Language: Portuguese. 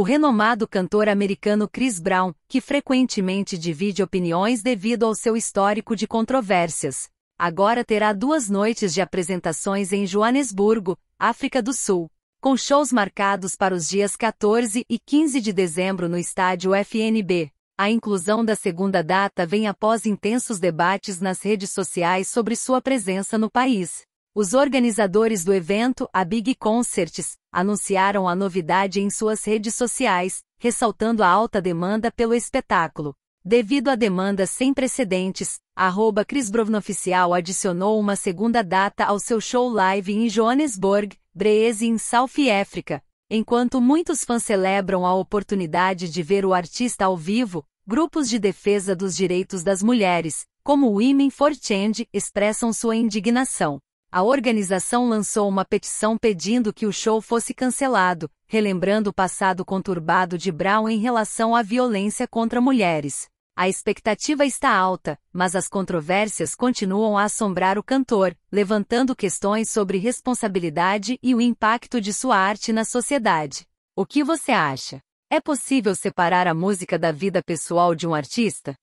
o renomado cantor americano Chris Brown, que frequentemente divide opiniões devido ao seu histórico de controvérsias, agora terá duas noites de apresentações em Joanesburgo, África do Sul, com shows marcados para os dias 14 e 15 de dezembro no estádio FNB. A inclusão da segunda data vem após intensos debates nas redes sociais sobre sua presença no país. Os organizadores do evento, a Big Concerts, anunciaram a novidade em suas redes sociais, ressaltando a alta demanda pelo espetáculo. Devido à demanda sem precedentes, arroba Chris Oficial adicionou uma segunda data ao seu show live em Johannesburg, Breese em South Africa. Enquanto muitos fãs celebram a oportunidade de ver o artista ao vivo, grupos de defesa dos direitos das mulheres, como Women for Change, expressam sua indignação a organização lançou uma petição pedindo que o show fosse cancelado, relembrando o passado conturbado de Brown em relação à violência contra mulheres. A expectativa está alta, mas as controvérsias continuam a assombrar o cantor, levantando questões sobre responsabilidade e o impacto de sua arte na sociedade. O que você acha? É possível separar a música da vida pessoal de um artista?